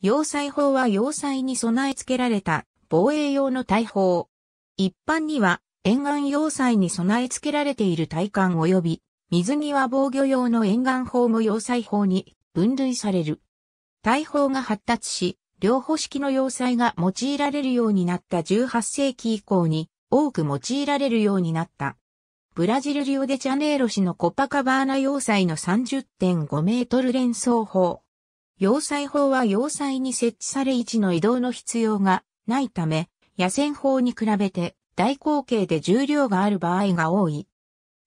要塞砲は要塞に備え付けられた防衛用の大砲。一般には沿岸要塞に備え付けられている対艦及び水際防御用の沿岸砲も要塞砲に分類される。大砲が発達し、両方式の要塞が用いられるようになった18世紀以降に多く用いられるようになった。ブラジルリオデジャネイロ市のコパカバーナ要塞の30.5メートル連装砲。要塞法は要塞に設置され位置の移動の必要がないため、野戦法に比べて大口径で重量がある場合が多い。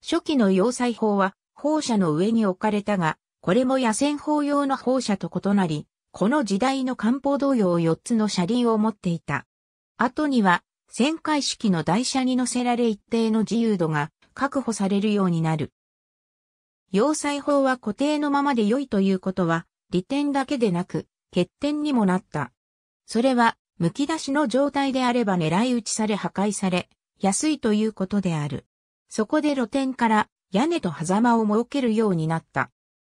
初期の要塞法は放射の上に置かれたが、これも野戦法用の放射と異なり、この時代の漢方同様4つの車輪を持っていた。後には、旋回式の台車に乗せられ一定の自由度が確保されるようになる。要塞法は固定のままで良いということは、利点だけでなく、欠点にもなった。それは、剥き出しの状態であれば狙い撃ちされ破壊され、安いということである。そこで露店から屋根と狭間を設けるようになった。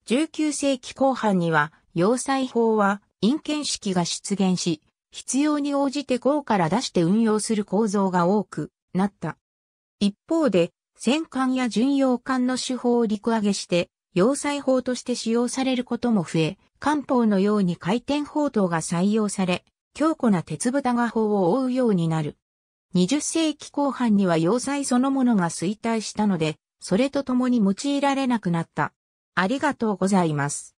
19世紀後半には、要塞法は、陰見式が出現し、必要に応じて号から出して運用する構造が多くなった。一方で、戦艦や巡洋艦の手法を陸揚げして、要塞法として使用されることも増え、漢方のように回転砲塔が採用され、強固な鉄蓋が砲を覆うようになる。20世紀後半には要塞そのものが衰退したので、それと共に用いられなくなった。ありがとうございます。